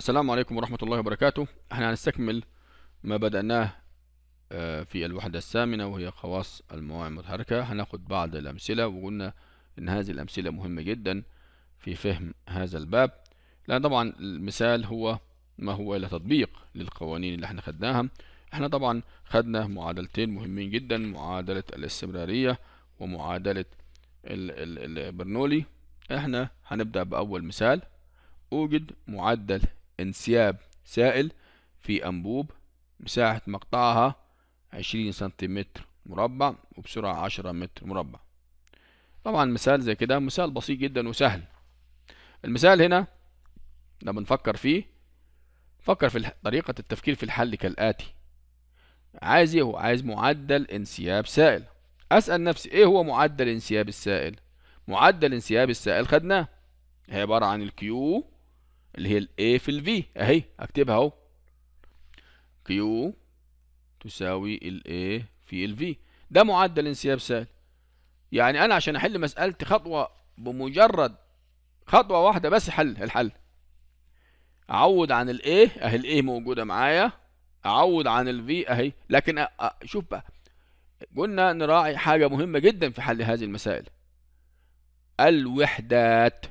السلام عليكم ورحمة الله وبركاته احنا هنستكمل ما بدأناه آه، في الوحدة الثامنة وهي خواص المواعي المتحركة هناخد بعض الأمثلة وقلنا إن هذه الأمثلة مهمة جدا في فهم هذا الباب لأن طبعا المثال هو ما هو إلا تطبيق للقوانين اللي احنا خدناها احنا طبعا خدنا معادلتين مهمين جدا معادلة الاستمرارية ومعادلة البرنولي احنا هنبدأ بأول مثال أوجد معدل انسياب سائل في أنبوب مساحة مقطعها عشرين سنتيمتر مربع وبسرعة عشرة متر مربع طبعا مثال زي كده مثال بسيط جدا وسهل المثال هنا لما نفكر فيه فكر في طريقة التفكير في الحل كالآتي عايز ايه هو عايز معدل انسياب سائل أسأل نفسي ايه هو معدل انسياب السائل معدل انسياب السائل خدناه هي عبارة عن الكيو اللي هي ال A في ال V اهي اكتبها اهو كيو تساوي ال A في ال V ده معدل انسياب سالب يعني انا عشان احل مسألتي خطوة بمجرد خطوة واحدة بس حل الحل اعوض عن ال A اهي ال A موجودة معايا اعوض عن ال V اهي لكن شوف بقى قلنا نراعي حاجة مهمة جدا في حل هذه المسائل الوحدات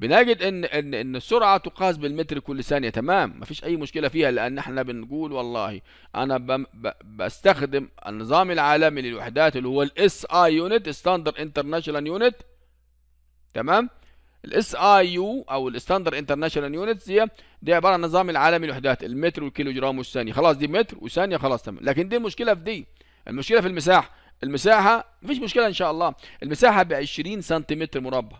بنجد ان ان ان السرعه تقاس بالمتر كل ثانيه تمام مفيش اي مشكله فيها لان احنا بنقول والله انا بستخدم النظام العالمي للوحدات اللي هو الاس اي يونت ستاندر انترناشونال يونت تمام الاس اي يو او الستاندر انترناشونال يونت دي دي عباره عن النظام العالمي للوحدات المتر والكيلو جرام والثانيه خلاص دي متر وثانيه خلاص تمام لكن دي المشكله في دي المشكله في المساحه المساحه مفيش مشكله ان شاء الله المساحه ب 20 سنتيمتر مربع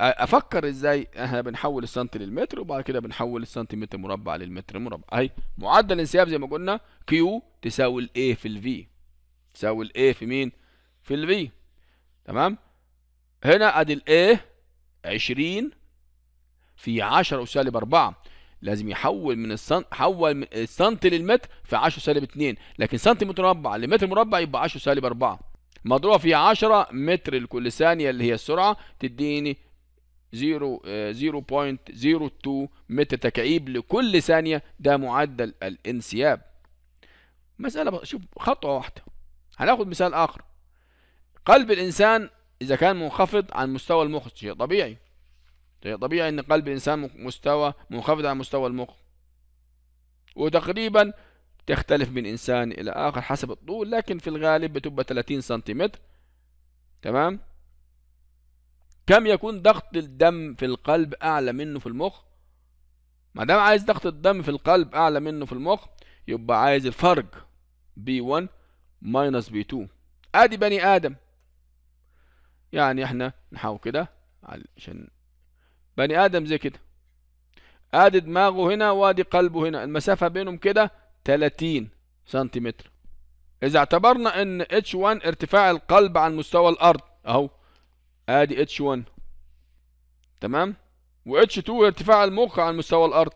افكر ازاي احنا بنحول السنتي للمتر وبعد كده بنحول السنتيمتر مربع للمتر مربع اهي معدل الانسياب زي ما قلنا كيو تساوي الايه في الفي تساوي الايه في مين في الفي تمام هنا ادي الايه 20 في 10 وسالب 4 لازم يحول من السن... حول السنتي للمتر في 10 سالب 2 لكن سنتيمتر مربع لمتر مربع يبقى 10 سالب 4 مضروبه في 10 متر لكل ثانيه اللي هي السرعه تديني 0.02 آه، متر تكعيب لكل ثانية ده معدل الانسياب مسألة شوف خطوة واحدة هناخد مثال آخر قلب الإنسان إذا كان منخفض عن مستوى المخ شيء طبيعي شيء طبيعي إن قلب الإنسان مستوى منخفض عن مستوى المخ وتقريبا تختلف من إنسان إلى آخر حسب الطول لكن في الغالب بتبقى 30 سنتيمتر تمام كم يكون ضغط الدم في القلب أعلى منه في المخ ما دام عايز ضغط الدم في القلب أعلى منه في المخ يبقى عايز الفرق B1 ماينس B2 أدي بني آدم يعني احنا نحاول كده علشان بني آدم زي كده ادي دماغه هنا وادي قلبه هنا المسافة بينهم كده 30 سنتيمتر إذا اعتبرنا إن H1 ارتفاع القلب عن مستوى الأرض أهو ادي اتش 1 تمام و اتش 2 ارتفاع المخ عن مستوى الارض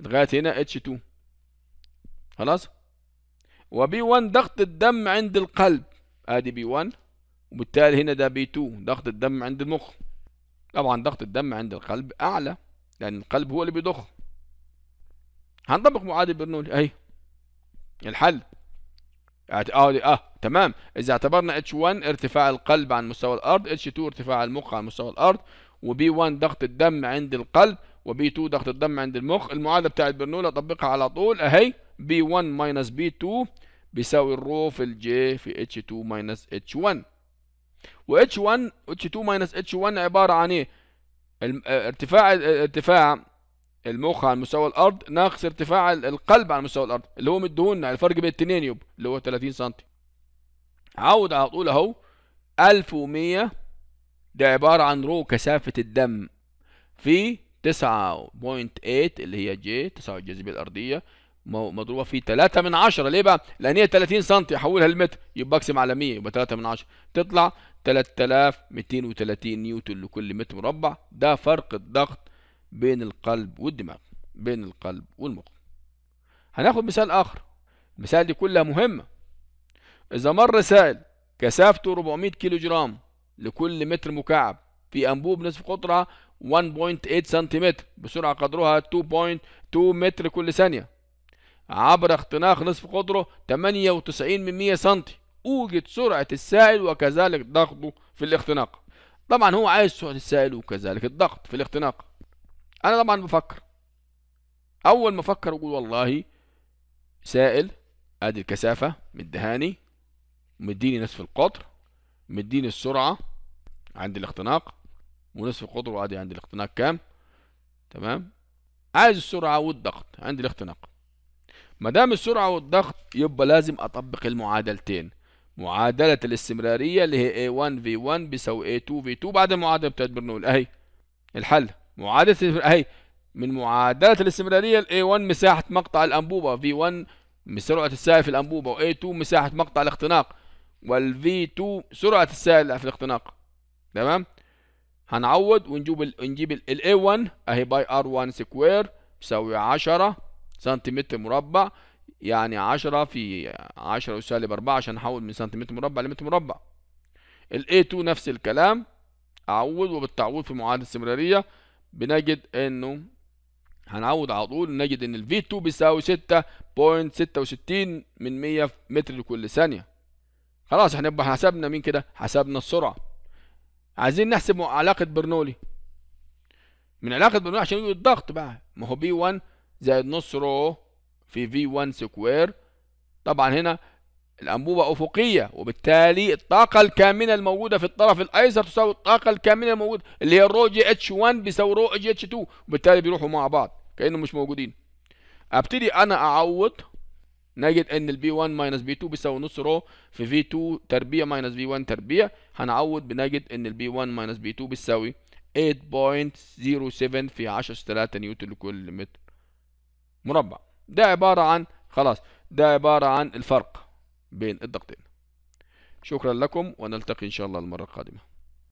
لغايه هنا اتش 2 خلاص وبي 1 ضغط الدم عند القلب ادي بي 1 وبالتالي هنا ده بي 2 ضغط الدم عند المخ طبعا ضغط الدم عند القلب اعلى لان القلب هو اللي بيضخ هنطبق معادل برنولي اهي الحل اه, آه. تمام إذا اعتبرنا H1 ارتفاع القلب عن مستوى الأرض H2 ارتفاع المخ عن مستوى b وB1 ضغط الدم عند القلب b 2 ضغط الدم عند المخ المعادلة بتاعت برنولا أطبقها على طول أهي B1 minus B2 بيساوي الرو في الجي في H2 minus H1 و H1 H2 minus H1 عبارة عن إيه؟ آه، ارتفاع آه، ارتفاع المخ على مستوى الارض ناقص ارتفاع القلب على مستوى الارض اللي هو مديهولنا الفرق بين التنين يبقى اللي هو 30 سم عود على طول اهو 1100 ده عبارة عن رو كثافة الدم في 9.8 اللي هي جي 9 الجاذبية الأرضية مضروبة في 3 من 10 ليه بقى؟ لأن هي 30 سم أحولها لمتر يبقى أقسم على 100 يبقى 3 من 10 تطلع 3230 نيوتن لكل متر مربع ده فرق الضغط بين القلب والدماغ بين القلب والمخ هناخد مثال آخر المثال دي كلها مهمة إذا مر سائل كثافته 400 كيلو جرام لكل متر مكعب في أنبوب نصف قطرة 1.8 سنتيمتر بسرعة قدرها 2.2 متر كل ثانية عبر اختناق نصف قطره 98 من 100 سنتي أوجد سرعة السائل وكذلك ضغطه في الاختناق طبعا هو عايز سرعة السائل وكذلك الضغط في الاختناق أنا طبعا بفكر أول ما أفكر أقول والله سائل أدي الكثافة من دهاني مديني نصف القطر مديني السرعة عند الاختناق ونصف القطر وادي عند الاختناق كام تمام عايز السرعة والضغط عند الاختناق ما دام السرعة والضغط يبقى لازم اطبق المعادلتين معادلة الاستمرارية اللي هي A1 V1 بيساوي A2 V2 بعد المعادلة بتاعت برنول اهي الحل معادلة اهي من معادلة الاستمرارية A1 مساحة مقطع الأنبوبة V1 سرعة السائل في الأنبوبة و A2 مساحة مقطع الاختناق والفي 2 سرعة السائل في الاختناق تمام هنعوض ونجيب الـ نجيب a 1 اهي باي r 1 سكوير بيساوي 10 سنتيمتر مربع يعني 10 في 10 وسالب 4 عشان نحول من سنتيمتر مربع لمتر مربع الـ a 2 نفس الكلام اعوض وبالتعويض في معادله الاستمراريه بنجد انه هنعوض على طول نجد ان الـ v 2 بيساوي 6.66 من 100 متر لكل ثانيه خلاص احنا يبقى حسبنا مين كده حسبنا السرعه عايزين نحسب علاقه برنولي من علاقه برنولي عشان يجي الضغط بقى ما هو بي 1 زائد نص رو في في 1 سكوير طبعا هنا الانبوبه افقيه وبالتالي الطاقه الكامنه الموجوده في الطرف الايسر تساوي الطاقه الكامنه الموجوده اللي هي الرو جي اتش 1 بيساوي رو جي اتش 2 وبالتالي بيروحوا مع بعض كانهم مش موجودين ابتدي انا اعوض نجد ان البي 1 ماينس بي 2 بيساوي نص رو في في 2 تربيع ماينس في 1 تربيع هنعوض بنجد ان البي 1 ماينس بي 2 بتساوي 8.07 في 10 3 نيوتن لكل متر مربع ده عبارة عن خلاص ده عبارة عن الفرق بين الضغطين شكرا لكم ونلتقي إن شاء الله المرة القادمة